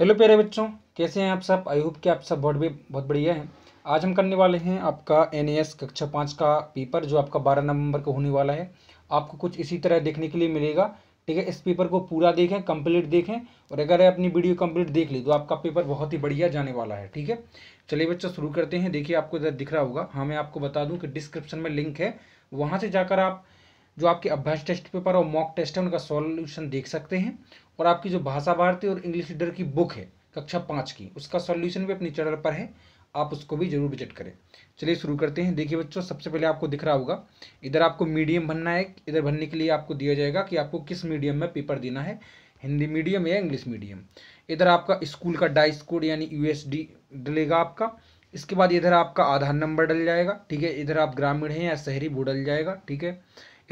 hello प्यारे बच्चों कैसे हैं आप सब आई होप कि आप सब बहुत भी बहुत बढ़िया हैं आज हम करने वाले हैं आपका एन कक्षा पाँच का पेपर जो आपका बारह नवंबर को होने वाला है आपको कुछ इसी तरह देखने के लिए मिलेगा ठीक है इस पेपर को पूरा देखें कंप्लीट देखें और अगर अपनी वीडियो कम्प्लीट देख ली तो आपका पेपर बहुत ही बढ़िया जाने वाला है ठीक है चलिए बच्चों शुरू करते हैं देखिए आपको इधर दिख रहा होगा हाँ मैं आपको बता दूँ कि डिस्क्रिप्शन में लिंक है वहाँ से जाकर आप जो आपके अभ्यास टेस्ट पेपर और मॉक टेस्ट है उनका सॉल्यूशन देख सकते हैं और आपकी जो भाषा भारती और इंग्लिश लीडर की बुक है कक्षा पाँच की उसका सॉल्यूशन भी अपनी चैनल पर है आप उसको भी जरूर विजिट करें चलिए शुरू करते हैं देखिए बच्चों सबसे पहले आपको दिख रहा होगा इधर आपको मीडियम भरना है इधर भरने के लिए आपको दिया जाएगा कि आपको किस मीडियम में पेपर देना है हिंदी मीडियम या इंग्लिश मीडियम इधर आपका स्कूल का डाइस कोड यानी यू डलेगा आपका इसके बाद इधर आपका आधार नंबर डल जाएगा ठीक है इधर आप ग्रामीण हैं या शहरी वो डल जाएगा ठीक है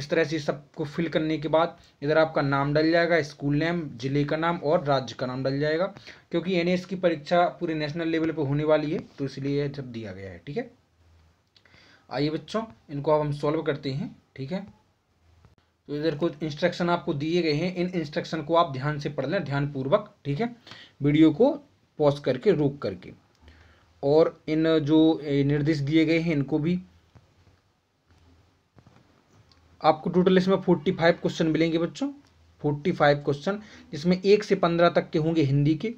इस तरह से सबको फिल करने के बाद इधर आपका नाम डल जाएगा स्कूल नेम जिले का नाम और राज्य का नाम डल जाएगा क्योंकि एन की परीक्षा पूरे नेशनल लेवल पर होने वाली है तो इसलिए यह सब दिया गया है ठीक है आइए बच्चों इनको अब हम सॉल्व करते हैं ठीक है तो इधर कुछ इंस्ट्रक्शन आपको दिए गए हैं इन इंस्ट्रक्शन को आप ध्यान से पढ़ लें ध्यानपूर्वक ठीक है वीडियो को पॉज करके रोक करके और इन जो निर्देश दिए गए हैं इनको भी आपको टोटल इसमें फोर्टी फाइव क्वेश्चन मिलेंगे बच्चों फोर्टी फाइव क्वेश्चन जिसमें एक से पंद्रह तक के होंगे हिंदी के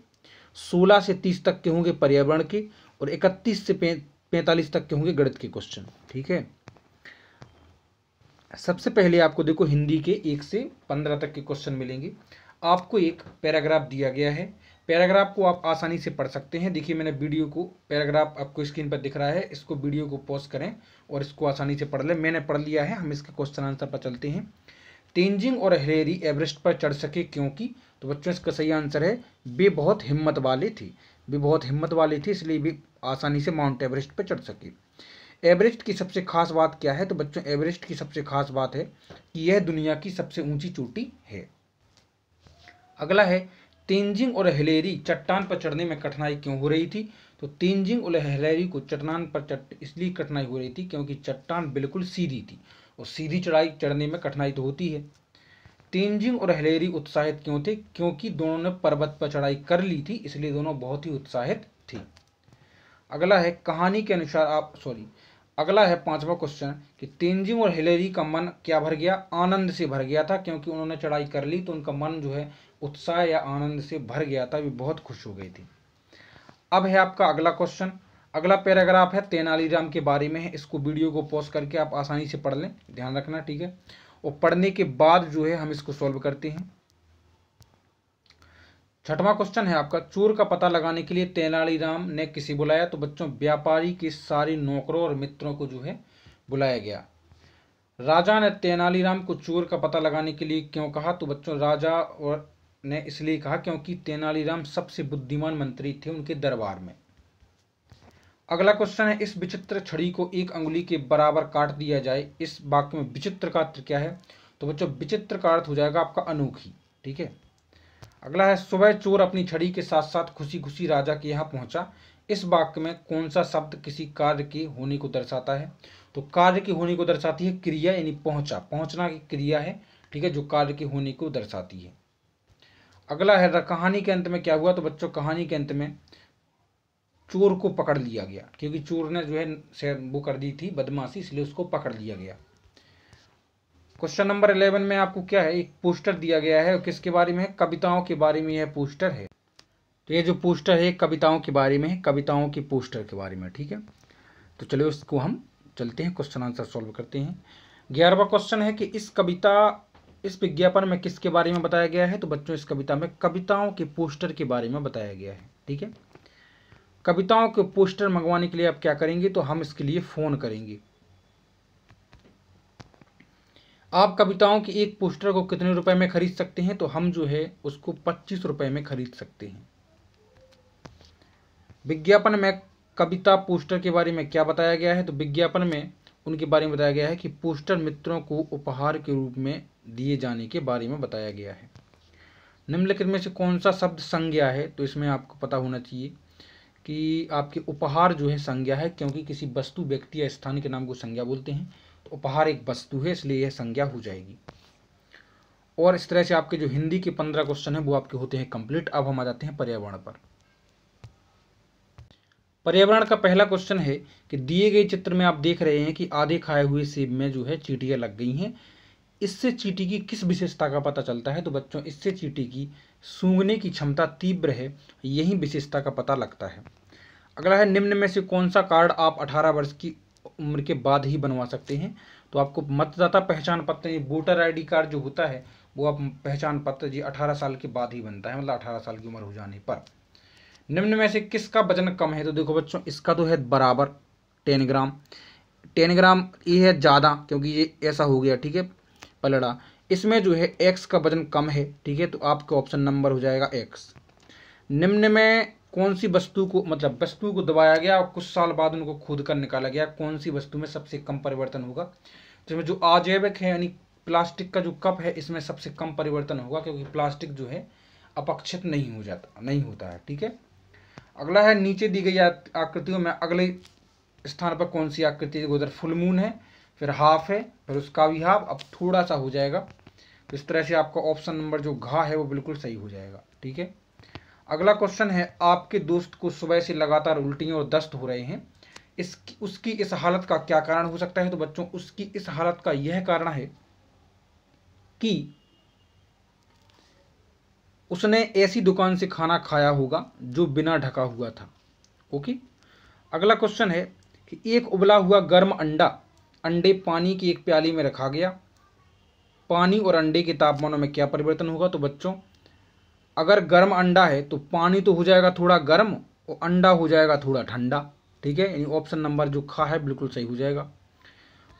सोलह से तीस तक के होंगे पर्यावरण के और इकतीस से पैंतालीस तक के होंगे गणित के क्वेश्चन ठीक है सबसे पहले आपको देखो हिंदी के एक से पंद्रह तक के क्वेश्चन मिलेंगे आपको एक पैराग्राफ दिया गया है पैराग्राफ को आप आसानी से पढ़ सकते हैं देखिए मैंने वीडियो को पैराग्राफ आपको स्क्रीन पर दिख रहा है इसको वीडियो को पॉज करें और इसको आसानी से पढ़ लें मैंने पढ़ लिया है हम इसके क्वेश्चन आंसर पर चलते हैं तेंजिंग और हरेरी एवरेस्ट पर चढ़ सके क्योंकि तो बच्चों इसका सही आंसर है वे बहुत हिम्मत वाले थे वे बहुत हिम्मत वाले थे इसलिए भी आसानी से माउंट एवरेस्ट पर चढ़ सके एवरेस्ट की सबसे खास बात क्या है तो बच्चों एवरेस्ट की सबसे खास बात है कि यह दुनिया की सबसे ऊंची चोटी है अगला है तेंजिंग और हिलेरी चट्टान पर चढ़ने में कठिनाई क्यों हो रही थी तो तेंजिंग और हिलेरी को चट्टान पर चट इसलिए कठिनाई हो रही थी क्योंकि चट्टान बिल्कुल सीधी थी और सीधी चढ़ाई चढ़ने में कठिनाई तो होती है तेंजिंग और हिलेरी उत्साहित क्यों थे क्योंकि दोनों ने पर्वत पर चढ़ाई कर ली थी इसलिए दोनों बहुत ही उत्साहित थे अगला है कहानी के अनुसार आप सॉरी अगला है पांचवा क्वेश्चन कि तेंजिंग और हिलेरी का मन क्या भर गया आनंद से भर गया था क्योंकि उन्होंने चढ़ाई कर ली तो उनका मन जो है उत्साह या आनंद से भर गया था वे बहुत खुश हो गई थी अब है आपका अगला क्वेश्चन अगला पैराग्राफ है तेनालीराम के बारे में है इसको वीडियो को पॉज करके आप आसानी से पढ़ लें ध्यान रखना ठीक है और पढ़ने के बाद जो है हम इसको सॉल्व करते हैं छठवां क्वेश्चन है आपका चोर का पता लगाने के लिए तेनालीराम ने किसी बुलाया तो बच्चों व्यापारी के सारे नौकरों और मित्रों को जो है बुलाया गया राजा ने तेनालीराम को चोर का पता लगाने के लिए क्यों कहा तो बच्चों राजा और ने इसलिए कहा क्योंकि तेनालीराम सबसे बुद्धिमान मंत्री थे उनके दरबार में अगला क्वेश्चन है इस विचित्र छड़ी को एक अंगुली के बराबर काट दिया जाए इस वाक्य में विचित्र का अर्थ क्या है तो बच्चों विचित्र का अर्थ हो जाएगा आपका अनोखी ठीक है अगला है सुबह चोर अपनी छड़ी के साथ साथ खुशी खुशी राजा के यहाँ पहुँचा इस वाक्य में कौन सा शब्द किसी कार्य के होने को दर्शाता है तो कार्य के होने को दर्शाती है क्रिया यानी पहुँचा पहुँचना की क्रिया है ठीक है जो कार्य के होने को दर्शाती है अगला है कहानी के अंत में क्या हुआ तो बच्चों कहानी के अंत में चोर को पकड़ लिया गया क्योंकि चोर ने जो है वो कर दी थी बदमाशी इसलिए उसको पकड़ लिया गया क्वेश्चन नंबर इलेवन में आपको क्या है एक पोस्टर दिया गया है किसके बारे में है कविताओं के बारे में यह पोस्टर है तो ये जो पोस्टर है कविताओं के बारे में है कविताओं के पोस्टर के बारे में ठीक है तो चलिए उसको हम चलते हैं क्वेश्चन आंसर सॉल्व करते हैं ग्यारहवा क्वेश्चन है कि इस कविता इस विज्ञापन में किसके बारे में बताया गया है तो बच्चों इस कविता में कविताओं के पोस्टर के बारे में बताया गया है ठीक है कविताओं के पोस्टर मंगवाने के लिए आप क्या करेंगे तो हम इसके लिए फ़ोन करेंगे आप कविताओं की एक पोस्टर को कितने रुपए में खरीद सकते हैं तो हम जो है उसको पच्चीस रुपए में खरीद सकते हैं विज्ञापन में कविता पोस्टर के बारे में क्या बताया गया है तो विज्ञापन में उनके बारे में बताया गया है कि पोस्टर मित्रों को उपहार के रूप में दिए जाने के बारे में बताया गया है निम्नलिखित में से कौन सा शब्द संज्ञा है तो इसमें आपको पता होना चाहिए कि आपके उपहार जो है संज्ञा है क्योंकि किसी वस्तु व्यक्ति या स्थान के नाम को संज्ञा बोलते हैं उपहार एक वस्तु है इसलिए यह संज्ञा हो जाएगी और इस तरह से आपके जो हिंदी के पंद्रह क्वेश्चन है वो आपके होते हैं कंप्लीट अब हम आ जाते हैं पर्यावरण पर पर्यावरण का पहला क्वेश्चन है कि दिए गए चित्र में आप देख रहे हैं कि आधे खाए हुए सेब में जो है चीटियां लग गई हैं इससे चीटी की किस विशेषता का पता चलता है तो बच्चों इससे चीटी की सूंघने की क्षमता तीव्र है यही विशेषता का पता लगता है अगला है निम्न में से कौन सा कार्ड आप 18 वर्ष की उम्र के बाद ही बनवा सकते हैं तो आपको मतदाता पहचान पत्र वोटर आईडी कार्ड जो होता है वो आप पहचान पत्र जी अठारह साल के बाद ही बनता है मतलब अठारह साल की उम्र हो जाने पर निम्न में से किसका वजन कम है तो देखो बच्चों इसका तो है बराबर टेन ग्राम टेन ग्राम ये है ज़्यादा क्योंकि ये ऐसा हो गया ठीक है पलड़ा इसमें जो है एक्स का वजन कम है ठीक है तो आपका ऑप्शन नंबर हो जाएगा एक्स निम्न में कौन सी वस्तु को मतलब वस्तु को दबाया गया और कुछ साल बाद उनको खोद कर निकाला गया कौन सी वस्तु में सबसे कम परिवर्तन होगा जिसमें जो आजैविक है यानी प्लास्टिक का जो कप है इसमें सबसे कम परिवर्तन होगा क्योंकि प्लास्टिक जो है अपक्षित नहीं हो जाता नहीं होता है ठीक है अगला है नीचे दी गई आकृतियों में अगले स्थान पर कौन सी आकृति उधर फुलमून है फिर हाफ है फिर उसका भी हाफ अब थोड़ा सा हो जाएगा इस तरह से आपका ऑप्शन नंबर जो घा है वो बिल्कुल सही हो जाएगा ठीक है अगला क्वेश्चन है आपके दोस्त को सुबह से लगातार उल्टियाँ और दस्त हो रहे हैं इस उसकी इस हालत का क्या कारण हो सकता है तो बच्चों उसकी इस हालत का यह कारण है कि उसने ऐसी दुकान से खाना खाया होगा जो बिना ढका हुआ था ओके अगला क्वेश्चन है कि एक उबला हुआ गर्म अंडा अंडे पानी की एक प्याली में रखा गया पानी और अंडे के तापमानों में क्या परिवर्तन होगा तो बच्चों अगर गर्म अंडा है तो पानी तो हो जाएगा थोड़ा गर्म और अंडा हो जाएगा थोड़ा ठंडा ठीक है यानी ऑप्शन नंबर जो खा है बिल्कुल सही हो जाएगा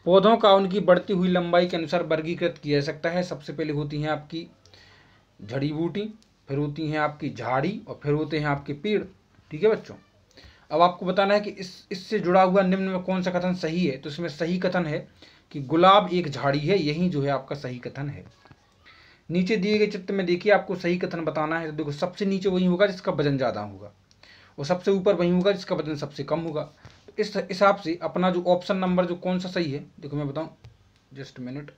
पौधों का उनकी बढ़ती हुई लंबाई के अनुसार वर्गीकृत किया जा सकता है सबसे पहले होती हैं आपकी जड़ी बूटी फिर होती हैं आपकी झाड़ी और फिर होते हैं आपके पेड़ ठीक है बच्चों अब आपको बताना है कि इस इससे जुड़ा हुआ निम्न में कौन सा कथन सही है तो इसमें सही कथन है कि गुलाब एक झाड़ी है यही जो है आपका सही कथन है नीचे दिए गए चित्र में देखिए आपको सही कथन बताना है तो देखो सबसे नीचे वही होगा जिसका वजन ज़्यादा होगा और सबसे ऊपर वही होगा जिसका वजन सबसे कम होगा तो इस हिसाब से अपना जो ऑप्शन नंबर जो कौन सा सही है देखो मैं बताऊँ जस्ट मिनट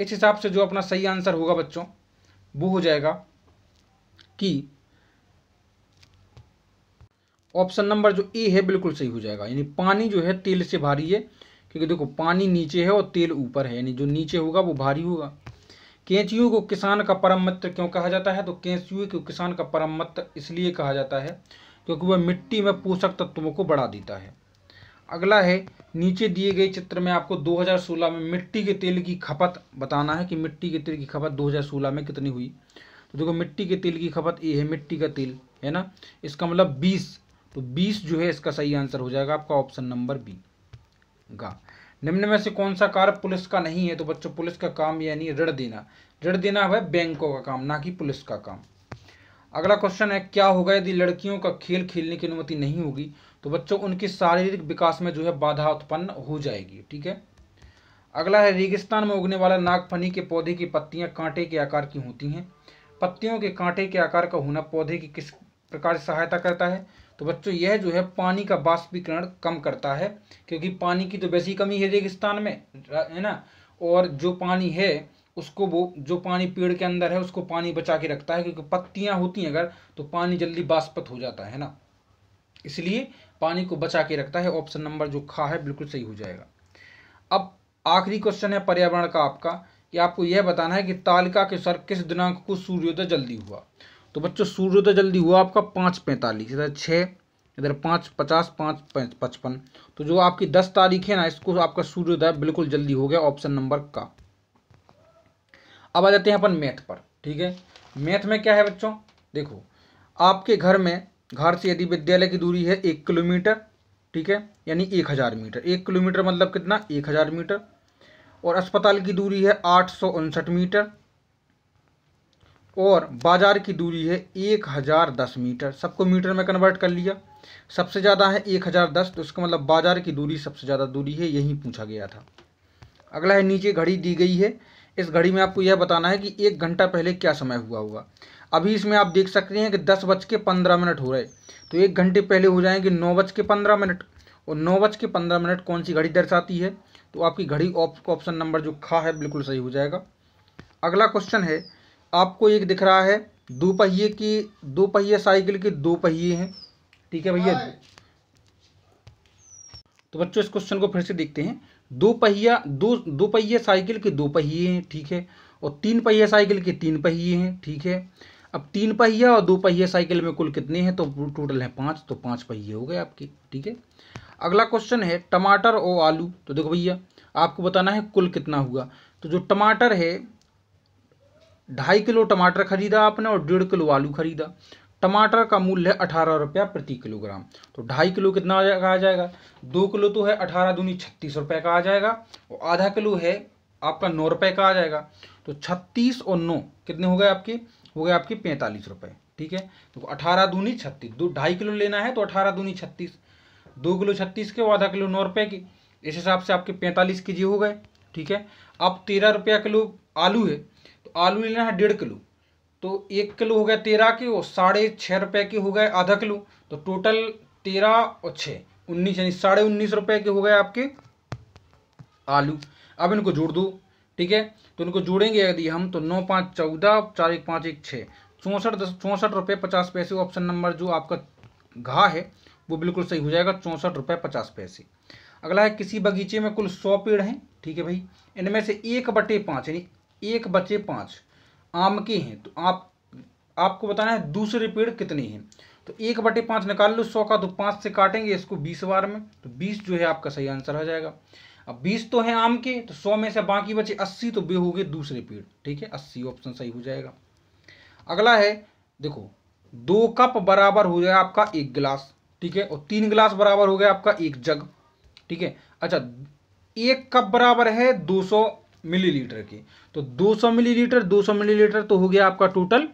इस हिसाब से जो अपना सही आंसर होगा बच्चों वो हो जाएगा कि ऑप्शन नंबर जो ए है बिल्कुल सही हो जाएगा यानी पानी जो है तेल से भारी है क्योंकि देखो पानी नीचे है और तेल ऊपर है यानी जो नीचे होगा वो भारी होगा केंचुए को किसान का परम मित्र क्यों कहा जाता है तो केंचुए को किसान का परम मित्र इसलिए कहा जाता है क्योंकि वह मिट्टी में पोषक तत्वों को बढ़ा देता है अगला है नीचे दिए गए चित्र में आपको 2016 में मिट्टी के तेल की खपत बताना है कि मिट्टी के तेल की खपत 2016 में कितनी हुई तो देखो मिट्टी के तेल की खपत ये है मिट्टी का तेल है ना इसका मतलब 20 तो 20 जो है इसका सही आंसर हो जाएगा आपका ऑप्शन नंबर बी गा निम्न में से कौन सा कार्य पुलिस का नहीं है तो बच्चों पुलिस का काम यानी ऋण देना ऋण देना है बैंकों का काम ना कि पुलिस का काम अगला क्वेश्चन है क्या होगा यदि लड़कियों का खेल खेलने की अनुमति नहीं होगी तो बच्चों उनके शारीरिक विकास में जो है बाधा उत्पन्न हो जाएगी ठीक है अगला है रेगिस्तान में उगने वाला नागफनी के पौधे की पत्तियां कांटे के आकार की होती हैं पत्तियों के कांटे के आकार का होना पौधे की किस प्रकार सहायता करता है तो बच्चों यह जो है पानी का बाष्पीकरण कम करता है क्योंकि पानी की तो वैसी कमी है रेगिस्तान में है ना और जो पानी है उसको वो जो पानी पेड़ के अंदर है उसको पानी बचा के रखता है क्योंकि पत्तियां होती हैं अगर तो पानी जल्दी बाष्पत हो जाता है ना इसलिए पानी को बचा के रखता है ऑप्शन नंबर जो खा है बिल्कुल सही हो जाएगा अब आखिरी क्वेश्चन है पर्यावरण का आपका कि आपको यह बताना है कि तालिका के सर किस दिनांक को सूर्योदय जल्दी हुआ तो बच्चों सूर्योदय जल्दी हुआ आपका पाँच पैंतालीस इधर छः इधर पाँच पचास पाँच पचपन तो जो आपकी दस तारीख है ना इसको आपका सूर्योदय बिल्कुल जल्दी हो गया ऑप्शन नंबर का अब आ जाते हैं अपन मैथ पर ठीक है मैथ में क्या है बच्चों देखो आपके घर में घर से यदि विद्यालय की दूरी है एक किलोमीटर ठीक है यानी एक हज़ार मीटर एक किलोमीटर मतलब कितना एक हज़ार मीटर और अस्पताल की दूरी है आठ सौ उनसठ मीटर और बाज़ार की दूरी है एक हज़ार दस मीटर सबको मीटर में कन्वर्ट कर लिया सबसे ज़्यादा है एक हज़ार दस तो उसका मतलब बाज़ार की दूरी सबसे ज़्यादा दूरी है यही पूछा गया था अगला है नीचे घड़ी दी गई है इस घड़ी में आपको यह बताना है कि एक घंटा पहले क्या समय हुआ होगा अभी इसमें आप देख सकते हैं कि दस बज के पंद्रह मिनट हो रहे तो एक घंटे पहले हो जाएंगे नौ बज के पंद्रह मिनट और नौ बज के पंद्रह मिनट कौन सी घड़ी दर्शाती है तो आपकी घड़ी ऑप्शन नंबर जो खा है बिल्कुल सही हो जाएगा अगला क्वेश्चन है आपको एक दिख रहा है दो पहिए की दो पहिए साइकिल के दो पहिए हैं ठीक है भैया तो बच्चों इस क्वेश्चन को फिर से देखते हैं दो पहिया दो दो पहिए साइकिल के दो पहिए हैं ठीक है और तीन पहिया साइकिल के तीन पहिए हैं ठीक है अब तीन पहिया और दो पहिया साइकिल में कुल कितने हैं तो टोटल है पाँच तो पाँच पहिए हो गए आपके ठीक है अगला क्वेश्चन है टमाटर और आलू तो देखो भैया आपको बताना है कुल कितना हुआ तो जो टमाटर है ढाई किलो टमाटर खरीदा आपने और डेढ़ किलो आलू खरीदा टमाटर का मूल्य है अठारह रुपया प्रति किलोग्राम तो ढाई किलो कितना आ जाएगा आ जाएगा दो किलो तो है अठारह दूनी छत्तीस रुपये का आ जाएगा और आधा किलो है आपका नौ रुपये का आ जाएगा तो छत्तीस और नौ कितने हो गए आपके हो गए आपके पैंतालीस रुपये ठीक है तो अठारह दूनी छत्तीस दो ढाई किलो लेना है तो अठारह दूनी छत्तीस दो किलो छत्तीस के और आधा किलो नौ रुपये की इस हिसाब से आपके पैंतालीस के जी हो गए ठीक है अब तेरह रुपया किलो आलू है तो आलू लेना है डेढ़ किलो तो एक किलो हो गया तेरह के और साढ़े छः रुपये के हो गए आधा किलो तो टोटल तेरह और छः उन्नीस यानी साढ़े उन्नीस रुपये के हो गए आपके आलू अब इनको जोड़ दो ठीक है तो इनको जोड़ेंगे यदि हम तो नौ पाँच चौदह चार एक पाँच एक छः चौंसठ दस चौंसठ रुपये पचास पैसे ऑप्शन नंबर जो आपका घा है वो बिल्कुल सही हो जाएगा चौंसठ रुपये पचास पैसे अगला है किसी बगीचे में कुल सौ पेड़ हैं ठीक है भाई इनमें से एक बटे पाँच यानी एक बचे पाँच आम के हैं तो आप आपको बताना है दूसरे पेड़ कितने हैं तो एक बटे पाँच निकाल लो सौ का तो पाँच से काटेंगे इसको बीस बार में तो बीस जो है आपका सही आंसर हो जाएगा अब बीस तो हैं आम के तो सौ में से बाकी बचे अस्सी तो बे हो गए दूसरे पेड़ ठीक है अस्सी ऑप्शन सही हो जाएगा अगला है देखो दो कप बराबर हो गया आपका एक गिलास ठीक है और तीन गिलास बराबर हो गया आपका एक जग ठीक है अच्छा एक कप बराबर है दो सौ मिलीलीटर की तो 200 मिलीलीटर 200 मिलीलीटर तो हो गया आपका टोटल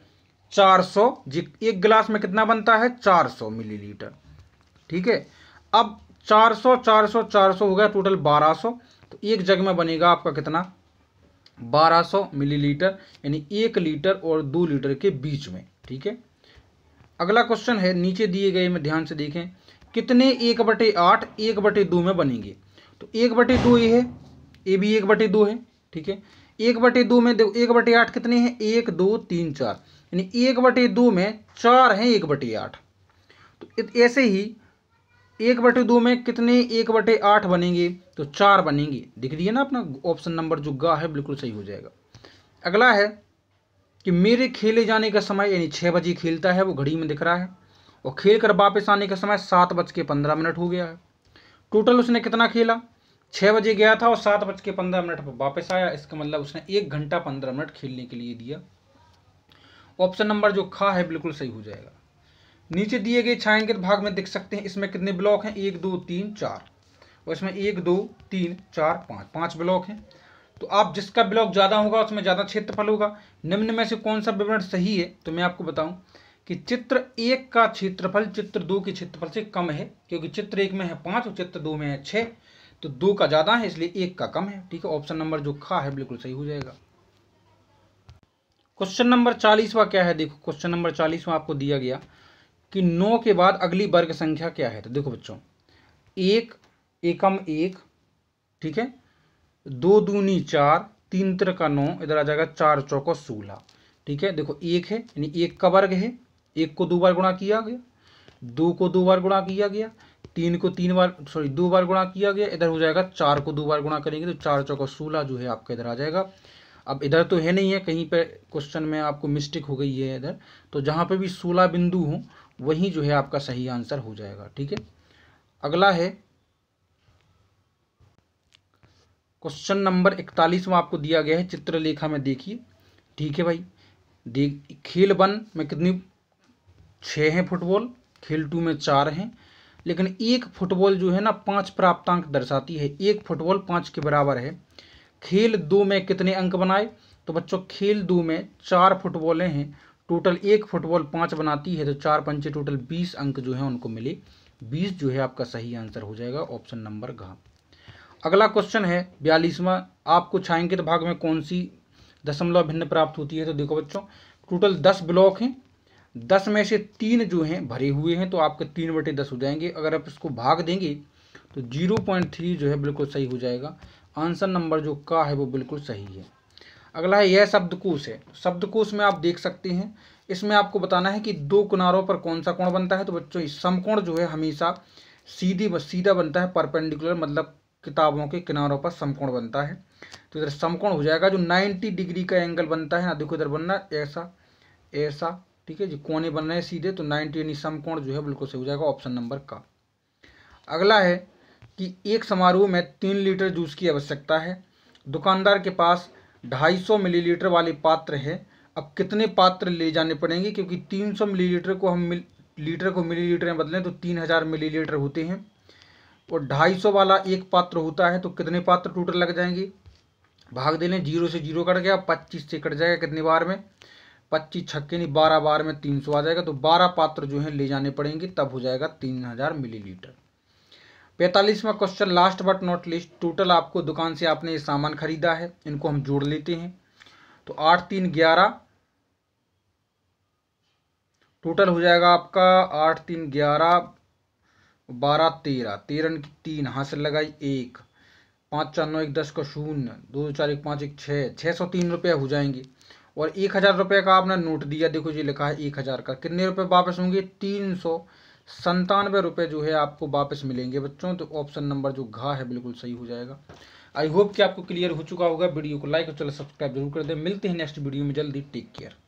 400 सौ एक गिलास में कितना बनता है 400 मिलीलीटर ठीक है अब 400 400 400 हो गया टोटल 1200 तो एक जग में बनेगा आपका कितना 1200 मिलीलीटर यानी एक लीटर और दो लीटर के बीच में ठीक है अगला क्वेश्चन है नीचे दिए गए में ध्यान से देखें कितने एक बटे आठ एक बटे दो में बनेंगे तो एक बटे दो ये है ये भी एक बटे दो है ठीक है एक बटे दो में देखो एक बटे आठ कितने हैं एक दो तीन चार यानी एक बटे दो में चार हैं एक बटे आठ तो ऐसे ही एक बटे दो में कितने एक बटे आठ बनेंगे तो चार बनेंगे दिख दिए ना अपना ऑप्शन नंबर जो गा है बिल्कुल सही हो जाएगा अगला है कि मेरे खेले जाने का समय यानी छः बजे खेलता है वो घड़ी में दिख रहा है और खेल कर वापस आने का समय सात बज के पंद्रह मिनट हो गया है टोटल उसने कितना खेला छः बजे गया था और सात बज के पंद्रह मिनट पर वापस आया इसका मतलब उसने एक घंटा पंद्रह मिनट खेलने के लिए दिया ऑप्शन नंबर जो खा है बिल्कुल सही हो जाएगा नीचे दिए गए छायांकित भाग में देख सकते हैं इसमें कितने ब्लॉक हैं एक दो तीन चार और इसमें एक दो तीन चार पाँच पाँच ब्लॉक हैं तो आप जिसका ब्लॉक ज़्यादा होगा उसमें ज़्यादा क्षेत्रफल होगा निम्न में से कौन सा विवरण सही है तो मैं आपको बताऊं कि चित्र एक का क्षेत्रफल चित्र दो के क्षेत्रफल से कम है क्योंकि चित्र एक में है पाँच और चित्र दो में है छः तो दो का ज़्यादा है इसलिए एक का कम है ठीक है ऑप्शन नंबर जो खा है बिल्कुल सही हो जाएगा क्वेश्चन नंबर चालीसवा क्या है देखो क्वेश्चन नंबर चालीसवा आपको दिया गया कि नौ के बाद अगली वर्ग संख्या क्या है तो देखो बच्चों एक एकम एक ठीक है दो दूनी चार तीन तिर का नौ इधर आ जाएगा चार चौको सोलह ठीक है देखो एक है यानी एक का वर्ग है एक को दो बार गुणा किया गया दो को दो बार गुणा किया गया तीन को तीन बार सॉरी दो बार गुणा किया गया इधर हो जाएगा चार को दो बार गुणा करेंगे तो चार चौका सोलह जो है आपका इधर आ जाएगा अब इधर तो है नहीं है कहीं पर क्वेश्चन में आपको मिस्टेक हो गई है इधर तो जहाँ पर भी सोलह बिंदु हों वहीं जो है आपका सही आंसर हो जाएगा ठीक है अगला है क्वेश्चन नंबर इकतालीस में आपको दिया गया है चित्रलेखा में देखिए ठीक है भाई देख खेल वन में कितनी छः हैं फुटबॉल खेल टू में चार हैं लेकिन एक फुटबॉल जो है ना पाँच प्राप्तांक दर्शाती है एक फुटबॉल पाँच के बराबर है खेल दो में कितने अंक बनाए तो बच्चों खेल दो में चार फुटबॉलें हैं टोटल एक फुटबॉल पाँच बनाती है तो चार पंचे टोटल बीस अंक जो है उनको मिले बीस जो है आपका सही आंसर हो जाएगा ऑप्शन नंबर घ अगला क्वेश्चन है बयालीसवा आपको छायांकित भाग में कौन सी दशमलव भिन्न प्राप्त होती है तो देखो बच्चों टोटल दस ब्लॉक हैं दस में से तीन जो हैं भरे हुए हैं तो आपके तीन बटे दस हो जाएंगे अगर आप इसको भाग देंगे तो जीरो पॉइंट थ्री जो है बिल्कुल सही हो जाएगा आंसर नंबर जो का है वो बिल्कुल सही है अगला है यह शब्दकोश है शब्दकोश में आप देख सकते हैं इसमें आपको बताना है कि दो किनारों पर कौन सा कोण बनता है तो बच्चों समकोण जो है हमेशा सीधी सीधा बनता है परपेंडिकुलर मतलब किताबों के किनारों पर समकोण बनता है तो इधर समकोण हो जाएगा जो 90 डिग्री का एंगल बनता है ना देखो इधर बनना ऐसा ऐसा ठीक है जो कोने बन रहे हैं सीधे तो नाइन्टी यानी समकोण जो है बिल्कुल सही हो जाएगा ऑप्शन नंबर का अगला है कि एक समारोह में तीन लीटर जूस की आवश्यकता है दुकानदार के पास ढाई सौ मिलीलीटर वाले पात्र है अब कितने पात्र ले जाने पड़ेंगे क्योंकि तीन सौ मिलीलीटर को हम मिल लीटर को मिलीलीटर में बदलें तो तीन हज़ार मिलीलीटर होते हैं और ढाई सौ वाला एक पात्र होता है तो कितने पात्र टोटल लग जाएंगे भाग दे लें जीरो से जीरो कट गया पच्चीस से कट जाएगा कितनी बार में पच्चीस छक्के नहीं बारह बार में तीन सौ आ जाएगा तो बारह पात्र जो है ले जाने पड़ेंगे तब हो जाएगा तीन हजार मिलीलीटर पैंतालीसवा question last but not least total आपको दुकान से आपने ये सामान खरीदा है इनको हम जोड़ लेते हैं तो आठ तीन ग्यारह टोटल हो जाएगा आपका आठ तीन ग्यारह बारह तेरह तेरह की तीन हासिल लगाई एक पाँच चार नौ एक दस का शून्य दो चार एक पाँच एक छः छः सौ तीन रुपये हो जाएंगे और एक हज़ार रुपये का आपने नोट दिया देखो जी लिखा है एक हज़ार का कितने रुपए वापस होंगे तीन सौ संतानवे रुपये जो है आपको वापस मिलेंगे बच्चों तो ऑप्शन नंबर जो घा है बिल्कुल सही हो जाएगा आई होप कि आपको क्लियर हो चुका होगा वीडियो को लाइक और चलो सब्सक्राइब जरूर कर दें मिलते हैं नेक्स्ट वीडियो में जल्दी टेक केयर